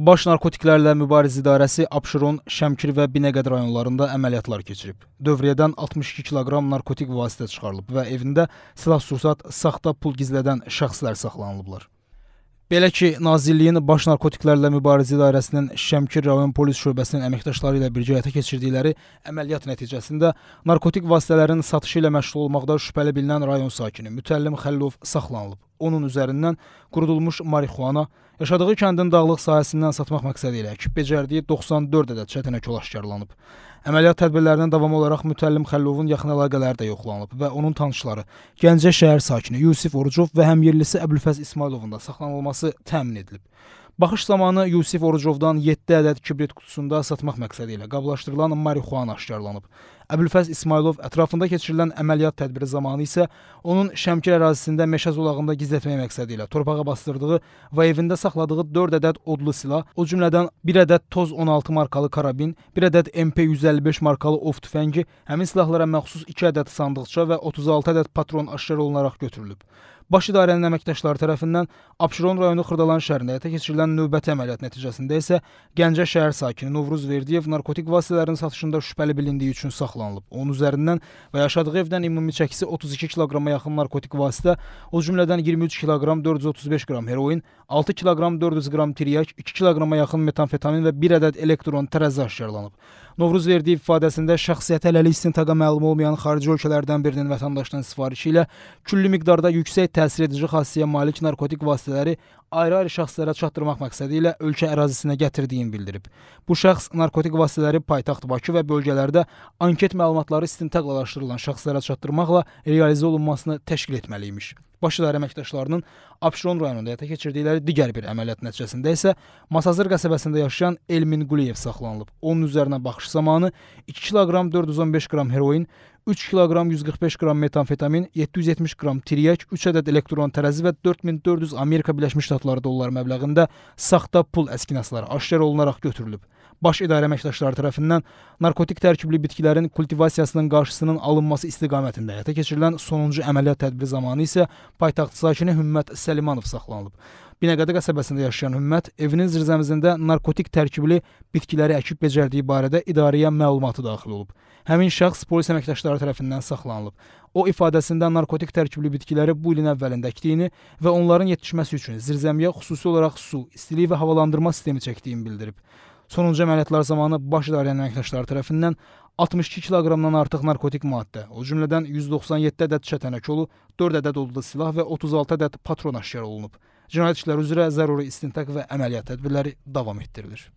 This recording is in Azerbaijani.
Baş Narkotiklərlə Mübarizə İdarəsi Abşeron, Şəmkir və Binəqəd rayonlarında əməliyyatlar keçirib. Dövriyyədən 62 kiloqram narkotik vasitə çıxarılıb və evində silah-sursat, saxta pul gizlədən şəxslər saxlanılıblar. Belə ki, Nazirliyin Baş Narkotiklərlə Mübarizə İdarəsinin Şəmkir rayon polis şöbəsinin əməkdaşları ilə birgə həyata keçirdikləri əməliyyat nəticəsində narkotik vasitələrin satışı ilə məşğul olmaqda şübhəli bilinən rayon sakini Mütəllim Xəllov saxlanılıb onun üzərindən qurudulmuş marixuana yaşadığı kəndin dağlıq sahəsindən satmaq məqsədi ilə becərdiyi 94 ədəd çətinək aşkarlanıb. Əməliyyat tədbirlərinin davamı olaraq mütəllim Xəllovun yaxın əlaqələri də yoxlanılıb və onun tanışları Gəncə şəhər sakini Yusif Orucov və həmyerlisi Əbülfəz İsmayılovun da saxlanılması təmin edilib. Baxış zamanı Yusif Orucovdan 7 ədəd kibrit qutusunda satmaq məqsədi ilə qablaşdırılan marixuana aşkarlanıb. Əbülfəz İsmailov ətrafında keçirilən əməliyyat tədbiri zamanı isə onun Şəmkir ərazisində meşə zolağında gizlətmək məqsədi ilə torpağa bastırdığı və evində saxladığı 4 ədəd odlu silah, o cümlədən 1 ədəd Toz 16 markalı karabin, 1 ədəd MP155 markalı ov tüfəngi, həmin silahlara məxsus 2 ədəd sandıqça və 36 ədəd patron aşkar olunaraq götürülüb. Baş İdarənin əməkdaşları tərəfindən Abşeron rayonu Xırdalan şəhərində həyata keçirilən növbəti əməliyyat nəticəsində isə Gəncə şəhər sakini Novruz Verdiyev narkotik vasitələrin satışında şübhəli bilindiyi üçün saxlanılıb. Onun üzərindən və yaşadığı evdən ümumi çəkisi 32 kiloqrama yaxın narkotik vasitə, o cümlədən 23 kiloqram 435 qram heroin, 6 kiloqram 400 qram tiryak, 2 kiloqrama yaxın metamfetamin və 1 ədəd elektron tərəzi aşkarlanıb. Novruz verdiyi ifadəsində şəxsiyyətə hələlik istintaqa məlum olmayan xarici ölkələrdən birinin vətəndaşının sifarişi ilə külli miqdarda yüksək təsir edici xassiyyə malik narkotik vasitələri ayrı-ayrı şəxslərə çatdırmaq məqsədi ilə ölkə ərazisinə gətirdiyini bildirib. Bu şəxs narkotik vasitələri paytaxt Bakı və bölgələrdə anket məlumatları istintaqlalaşdırılan şəxslərə çatdırmaqla realizə olunmasını təşkil etməli imiş. Baş İdarə əməkdaşlarının Abşeron rayonunda həyata keçirdikləri digər bir əməliyyat nəticəsində isə Masazır qəsəbəsində yaşayan Elmin Quliyev saxlanılıb. Onun üzərinə baxış zamanı 2 kiloqram 415 qram heroin, 3 kiloqram 145 qram metamfetamin, 770 qram tiryək, 3 ədəd elektron tərəzi və 4400 Amerika Birləşmiş Ştatları dolları məbləğində saxta pul əskinasları aşkar olunaraq götürülüb. Baş İdarə əməkdaşları tərəfindən narkotik tərkibli bitkilərin kultivasiyasının qarşısının alınması istiqamətində həyata keçirilən sonuncu əməliyyat tədbiri zamanı isə paytaxt sakini Hümmət Səlimanov saxlanılıb. Binəqədi qəsəbəsində yaşayan Hümmət evinin zirzəmizində narkotik tərkibli bitkiləri əkib becərdiyi barədə idarəyə məlumatı daxil olub. Həmin şəxs polis əməkdaşları tərəfindən saxlanılıb. O ifadəsində narkotik tərkibli bitkiləri bu ilin əvvəlində əkdiyini və onların yetişməsi üçün zirzəmiyə xüsusi olaraq su, istilik və havalandırma sistemi çəkdiyini bildirib. Sonuncu əməliyyatlar zamanı baş idarənin əməkdaşları tərəfindən 62 kiloqramdan artıq narkotik maddə, o cümlədən 197 ədəd çətənək olu, 4 ədəd odlu silah və 36 ədəd patron aşkar olunub. Cinayət işləri üzrə zəruri istintaq və əməliyyat tədbirləri davam etdirilir.